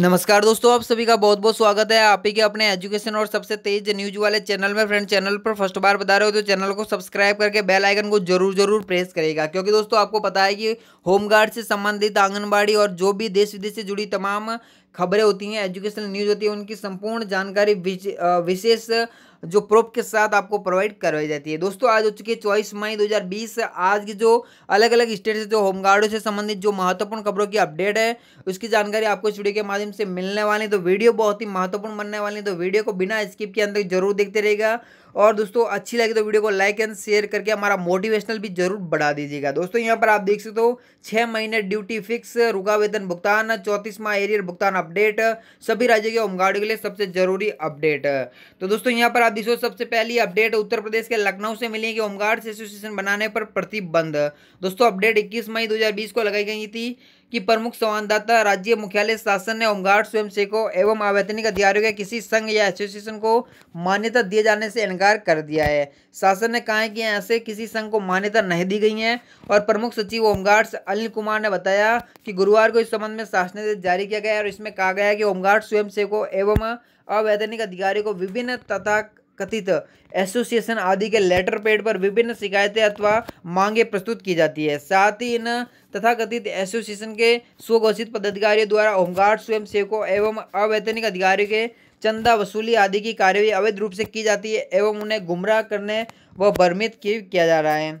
नमस्कार दोस्तों आप सभी का बहुत बहुत स्वागत है आप ही के अपने एजुकेशन और सबसे तेज न्यूज वाले चैनल में फ्रेंड चैनल पर फर्स्ट बार बता रहे हो तो चैनल को सब्सक्राइब करके बेल आइकन को जरूर जरूर प्रेस करेगा क्योंकि दोस्तों आपको पता है कि होमगार्ड से संबंधित आंगनबाड़ी और जो भी देश विदेश से जुड़ी तमाम खबरें होती हैं एजुकेशनल न्यूज़ होती है उनकी संपूर्ण जानकारी विशेष जो प्रोफ के साथ आपको प्रोवाइड करवाई जाती है दोस्तों आज हो चुकी है चौबीस मई 2020 आज की जो अलग अलग स्टेट से जो होमगार्डों से संबंधित जो महत्वपूर्ण खबरों की अपडेट है उसकी जानकारी आपको इस वीडियो के माध्यम से मिलने वाली तो वीडियो बहुत ही महत्वपूर्ण बनने वाली तो वीडियो को बिना स्किप के अंदर जरूर देखते रहेगा और दोस्तों अच्छी लगे तो वीडियो को लाइक एंड शेयर करके हमारा मोटिवेशनल भी जरूर बढ़ा दीजिएगा दोस्तों यहाँ पर आप देख सकते हो छः महीने ड्यूटी फिक्स रुका वेतन भुगतान चौंतीस माह एरियर भुगतान अपडेट सभी राज्य के होमगार्ड के लिए सबसे जरूरी अपडेट तो दोस्तों यहाँ पर दिशो सबसे पहली अपडेट उत्तर प्रदेश के लखनऊ से मिली कि होमगार्ड्स एसोसिएशन बनाने पर प्रतिबंध दोस्तों अपडेट 21 मई 2020 को लगाई गई थी कि प्रमुख संवाददाता राज्य मुख्यालय शासन ने होमगार्ड स्वयंसेवकों एवं अवैतनिक अधिकारियों के किसी संघ या एसोसिएशन को मान्यता दिए जाने से इनकार कर दिया है शासन ने कहा है कि ऐसे किसी संघ को मान्यता नहीं दी गई है और प्रमुख सचिव होमगार्ड्स अनिल कुमार ने बताया कि गुरुवार को इस संबंध में शासनादेश जारी किया गया और इसमें कहा गया है कि होमगार्ड स्वयंसेवकों एवं अवैतनिक अधिकारियों को विभिन्न तथा कथित एसोसिएशन आदि के लेटर पेड पर विभिन्न शिकायतें अथवा मांगे प्रस्तुत की जाती है साथ ही इन तथाकथित एसोसिएशन के स्वघोषित पदाधिकारियों द्वारा होमगार्ड स्वयं सेवकों एवं अवैतनिक अधिकारियों के चंदा वसूली आदि की कार्यवाही अवैध रूप से की जाती है एवं उन्हें गुमराह करने व भ्रमित किया जा रहा है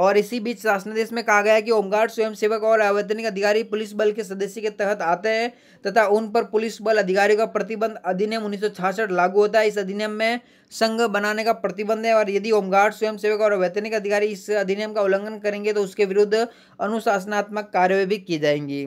और इसी बीच शासनादेश में कहा गया है कि होमगार्ड स्वयंसेवक और आवेदनिक अधिकारी पुलिस बल के सदस्य के तहत आते हैं तथा उन पर पुलिस बल अधिकारियों का प्रतिबंध अधिनियम उन्नीस लागू होता है इस अधिनियम में संघ बनाने का प्रतिबंध है और यदि होमगार्ड स्वयंसेवक और अवैतनिक अधिकारी इस अधिनियम का उल्लंघन करेंगे तो उसके विरुद्ध अनुशासनात्मक कार्यवाही भी की जाएंगी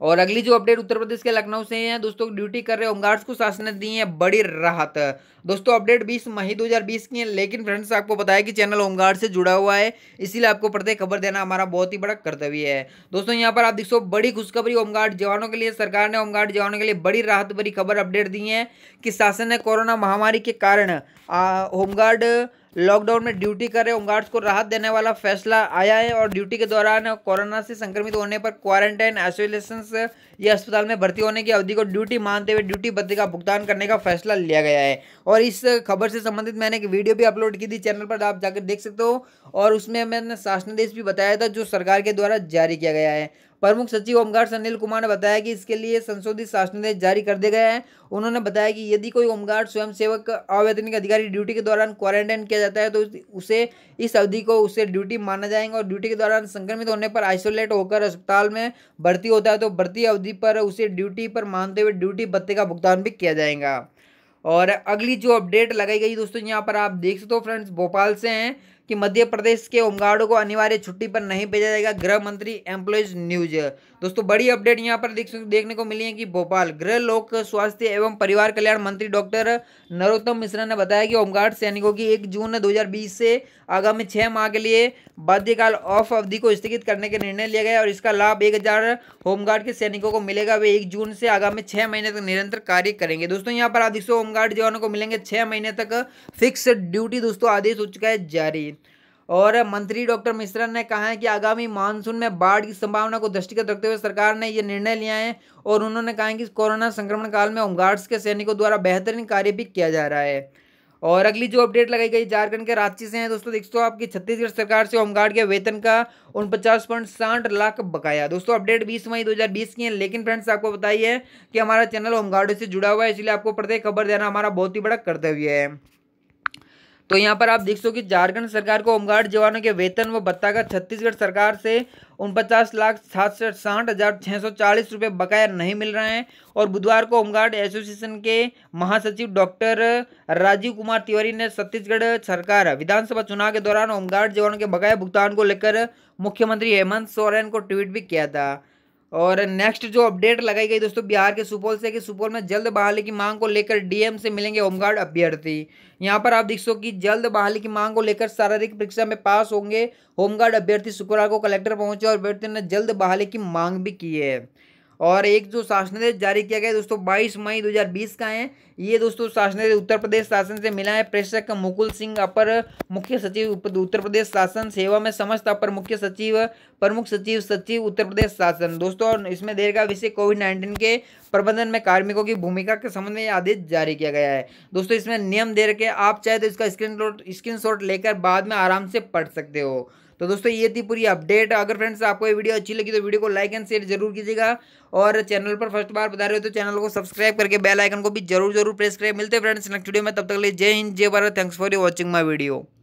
और अगली जो अपडेट उत्तर प्रदेश के लखनऊ से है दोस्तों ड्यूटी कर रहे होमगार्ड्स को शासन ने दी है बड़ी राहत दोस्तों अपडेट 20 मई 2020 की है लेकिन फ्रेंड्स आपको बताया कि चैनल होमगार्ड से जुड़ा हुआ है इसीलिए आपको प्रत्येक खबर देना हमारा बहुत ही बड़ा कर्तव्य है दोस्तों यहाँ पर आप देख सो बड़ी खुशखबरी होमगार्ड जवानों के लिए सरकार ने होमगार्ड जवानों के लिए बड़ी राहत भरी खबर अपडेट दी है कि शासन ने कोरोना महामारी के कारण होमगार्ड लॉकडाउन में ड्यूटी कर रहे होमगार्ड्स को राहत देने वाला फैसला आया है और ड्यूटी के दौरान कोरोना से संक्रमित होने पर क्वारंटाइन आइसोलेशन ये अस्पताल में भर्ती होने की अवधि को ड्यूटी मानते हुए ड्यूटी भत्ते का भुगतान करने का फैसला लिया गया है और इस खबर से संबंधित मैंने एक वीडियो भी अपलोड की थी चैनल पर आप जाकर देख सकते हो और उसमें मैंने शासनादेश भी बताया था जो सरकार के द्वारा जारी किया गया है प्रमुख सचिव ओमकार सनील कुमार ने बताया कि इसके लिए संशोधित शासनादेश जारी कर दिया गया है उन्होंने बताया कि यदि कोई होमगार्ड स्वयं सेवक अवैतनिक अधिकारी ड्यूटी के दौरान क्वारंटाइन किया जाता है तो उसे इस अवधि को उसे ड्यूटी माना जाएगा और ड्यूटी के दौरान संक्रमित होने पर आइसोलेट होकर अस्पताल में भर्ती होता है तो भर्ती अवधि अवधि पर उसे ड्यूटी पर मानते हुए ड्यूटी भत्ते का भुगतान भी किया जाएगा और अगली जो अपडेट लगाई गई दोस्तों यहाँ पर आप देख सकते हो फ्रेंड्स भोपाल से हैं कि मध्य प्रदेश के होमगार्डों को अनिवार्य छुट्टी पर नहीं भेजा जाएगा गृह मंत्री एम्प्लॉयज न्यूज दोस्तों बड़ी अपडेट यहाँ पर देखने को मिली है कि भोपाल गृह लोक स्वास्थ्य एवं परिवार कल्याण मंत्री डॉक्टर नरोत्तम मिश्रा ने बताया कि होमगार्ड सैनिकों की एक जून दो से आगामी छह माह के लिए बाध्यकाल ऑफ अवधि को स्थगित करने के निर्णय लिया गया और इसका लाभ एक होमगार्ड के सैनिकों को मिलेगा वे एक जून से आगामी छह महीने तक निरंतर कार्य करेंगे दोस्तों यहाँ पर आप होमगार्ड जवानों को मिलेंगे छह महीने तक फिक्स ड्यूटी दोस्तों आदेश हो चुका है जारी और मंत्री डॉक्टर मिश्रा ने कहा है कि आगामी मानसून में बाढ़ की संभावना को दृष्टिगत रखते हुए सरकार ने यह निर्णय लिया है और उन्होंने कहा है कि कोरोना संक्रमण काल में होमगार्ड्स के सैनिकों द्वारा बेहतरीन कार्य भी किया जा रहा है और अगली जो अपडेट लगाई गई झारखंड के रांची से है दोस्तों दोस्तों आपकी छत्तीसगढ़ सरकार से होमगार्ड के वेतन का उनपचास पॉइंट साठ लाख बकाया दोस्तों अपडेट 20 मई 2020 की है लेकिन फ्रेंड्स आपको बताइए कि हमारा चैनल होमगार्ड से जुड़ा हुआ है इसलिए आपको प्रत्येक खबर देना हमारा बहुत ही बड़ा कर्तव्य है तो यहाँ पर आप देख सो कि झारखंड सरकार को होमगार्ड जवानों के वेतन व भत्ता का छत्तीसगढ़ सरकार से उनपचास लाख सात सौ साठ हज़ार छः सौ चालीस रुपये बकाया नहीं मिल रहे हैं और बुधवार को होमगार्ड एसोसिएशन के महासचिव डॉक्टर राजीव कुमार तिवारी ने छत्तीसगढ़ सरकार विधानसभा चुनाव के दौरान होमगार्ड जवानों के बकाया भुगतान को लेकर मुख्यमंत्री हेमंत सोरेन को ट्वीट भी किया था और नेक्स्ट जो अपडेट लगाई गई दोस्तों बिहार के सुपौल से कि सुपौल में जल्द बहाली की मांग को लेकर डीएम से मिलेंगे होमगार्ड अभ्यर्थी यहाँ पर आप देख सो कि जल्द बहाली की मांग को लेकर शारीरिक परीक्षा में पास होंगे होमगार्ड अभ्यर्थी शुक्रवार को कलेक्टर पहुंचे और अभ्यर्थी ने जल्द बहाली की मांग भी की है और एक जो शासनादेश जारी किया गया दोस्तों 22 मई 2020 का है ये दोस्तों शासनादेश उत्तर प्रदेश शासन से मिला है प्रेषक मुकुल सिंह अपर मुख्य सचिव उत्तर प्रदेश शासन सेवा में समस्त अपर मुख्य सचिव प्रमुख सचिव सचिव उत्तर प्रदेश शासन दोस्तों और इसमें देर का विषय कोविड नाइन्टीन के प्रबंधन में कार्मिकों की भूमिका के संबंध में आदेश जारी किया गया है दोस्तों इसमें नियम दे रखे आप चाहे तो इसका स्क्रीन स्क्रीन लेकर बाद में आराम से पढ़ सकते हो तो दोस्तों ये थी पूरी अपडेट अगर फ्रेंड्स आपको ये वीडियो अच्छी लगी तो वीडियो को लाइक एंड शेयर जरूर कीजिएगा और चैनल पर फर्स्ट बार बता रहे हो तो चैनल को सब्सक्राइब करके बेल आइकन को भी जरूर जरूर प्रेस करें मिलते हैं फ्रेंड्स नेक्स्ट वीडियो में तब तक ले जय हिंद जय Bharat thanks for you watching my video